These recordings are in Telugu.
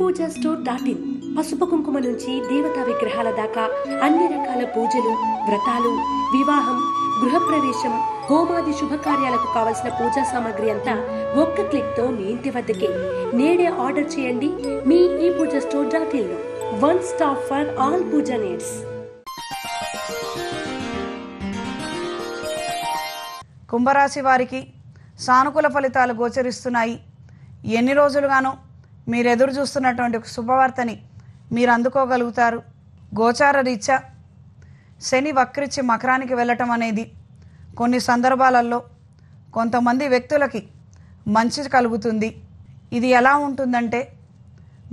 పూజ స్టోర్ డాట్ ఇన్ పసుపు కుంకుమ నుంచి దేవతా విగ్రహాల దాకా అన్ని రకాల పూజలు వ్రతాలు వివాహం గృహప్రవేశం హోమాది శుభకార్యాలకు కావలసిన పూజా సామాగ్రి అంతా ఒక్క క్లిక్తో మీ ఇంటి వద్దకే నేడే ఆర్డర్ చేయండి మీ ఈ puja store dot in one stop for all puja needs కుంభరాశి వారికి సానుకూల ఫలితాలు గోచరిస్తున్నాయి ఎన్ని రోజులుగానో మీరు ఎదురు చూస్తున్నటువంటి ఒక శుభవార్తని మీరు అందుకోగలుగుతారు గోచార రీత్యా శని వక్రిచ్చి మకరానికి వెళ్ళటం అనేది కొన్ని సందర్భాలలో కొంతమంది వ్యక్తులకి మంచి కలుగుతుంది ఇది ఎలా ఉంటుందంటే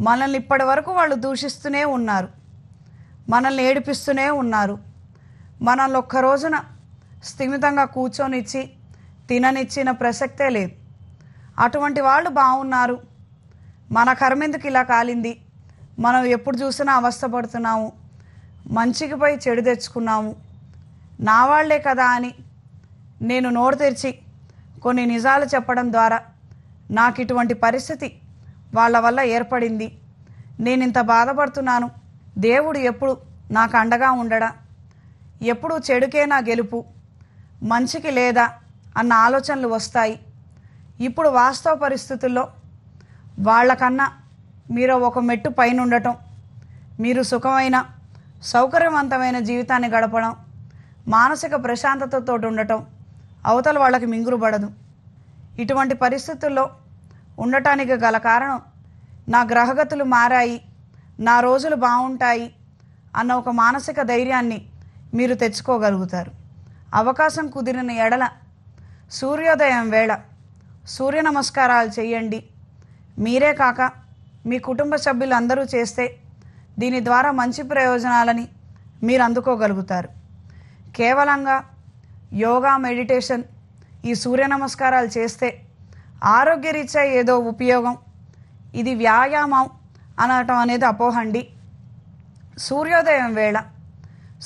మనల్ని ఇప్పటి వరకు వాళ్ళు దూషిస్తూనే ఉన్నారు మనల్ని ఏడిపిస్తూనే ఉన్నారు మనల్ని ఒక్క రోజున స్థిమితంగా కూర్చొనిచ్చి తిననిచ్చిన ప్రసక్తే లేదు అటువంటి వాళ్ళు బాగున్నారు మన ఎందుకు ఇలా కాలింది మనం ఎప్పుడు చూసినా అవస్థపడుతున్నాము మంచికి పై చెడు తెచ్చుకున్నాము నా వాళ్లే కదా అని నేను నోరు తెరిచి కొన్ని నిజాలు చెప్పడం ద్వారా నాకు ఇటువంటి పరిస్థితి వాళ్ళ వల్ల ఏర్పడింది నేను ఇంత బాధపడుతున్నాను దేవుడు ఎప్పుడు నాకు అండగా ఉండడా ఎప్పుడు చెడుకే నా గెలుపు మంచికి లేదా అన్న ఆలోచనలు వస్తాయి ఇప్పుడు వాస్తవ పరిస్థితుల్లో వాళ్ళకన్నా మీరు ఒక మెట్టు పైన ఉండటం మీరు సుఖమైన సౌకర్యవంతమైన జీవితాన్ని గడపడం మానసిక ప్రశాంతతతో ఉండటం అవతల వాళ్ళకి మింగురు పడదు ఇటువంటి పరిస్థితుల్లో ఉండటానికి గల కారణం నా గ్రహగతులు మారాయి నా రోజులు బాగుంటాయి అన్న ఒక మానసిక ధైర్యాన్ని మీరు తెచ్చుకోగలుగుతారు అవకాశం కుదిరిన ఎడల సూర్యోదయం వేళ సూర్య నమస్కారాలు చేయండి మీరే కాక మీ కుటుంబ సభ్యులు అందరూ చేస్తే దీని ద్వారా మంచి ప్రయోజనాలని మీరు అందుకోగలుగుతారు కేవలంగా యోగా మెడిటేషన్ ఈ సూర్య నమస్కారాలు చేస్తే ఆరోగ్యరీత్యా ఏదో ఉపయోగం ఇది వ్యాయామం అనటం అనేది అపోహండి సూర్యోదయం వేళ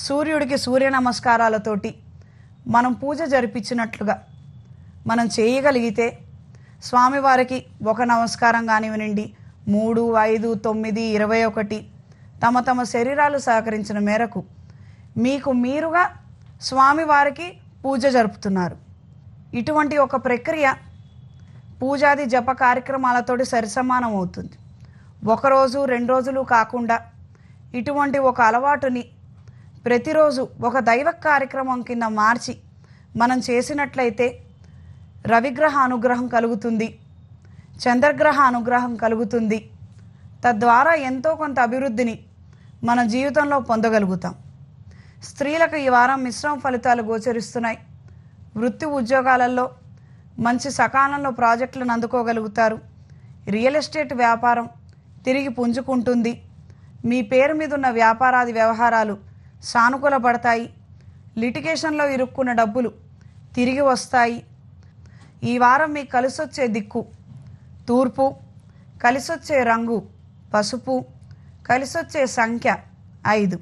సూర్యుడికి సూర్య నమస్కారాలతోటి మనం పూజ జరిపించినట్లుగా మనం చేయగలిగితే స్వామివారికి ఒక నమస్కారం కానివ్వనండి మూడు ఐదు తొమ్మిది ఇరవై ఒకటి తమ తమ శరీరాలు సహకరించిన మేరకు మీకు మీరుగా స్వామివారికి పూజ జరుపుతున్నారు ఇటువంటి ఒక ప్రక్రియ పూజాది జప కార్యక్రమాలతోటి సరిసమానం అవుతుంది ఒకరోజు రెండు రోజులు కాకుండా ఇటువంటి ఒక అలవాటుని ప్రతిరోజు ఒక దైవ కార్యక్రమం కింద మార్చి మనం చేసినట్లయితే రవిగ్రహ అనుగ్రహం కలుగుతుంది చంద్రగ్రహ అనుగ్రహం కలుగుతుంది తద్వారా ఎంతో కొంత అభివృద్ధిని మన జీవితంలో పొందగలుగుతాం స్త్రీలకు ఈ వారం మిశ్రమ ఫలితాలు గోచరిస్తున్నాయి వృత్తి ఉద్యోగాలలో మంచి సకాలంలో ప్రాజెక్టులను అందుకోగలుగుతారు రియల్ ఎస్టేట్ వ్యాపారం తిరిగి పుంజుకుంటుంది మీ పేరు మీద ఉన్న వ్యాపారాది వ్యవహారాలు సానుకూలపడతాయి లిటిగేషన్లో ఇరుక్కున్న డబ్బులు తిరిగి వస్తాయి ఈ వారం మీకు కలిసొచ్చే దిక్కు తూర్పు కలిసొచ్చే రంగు పసుపు కలిసొచ్చే సంఖ్య ఐదు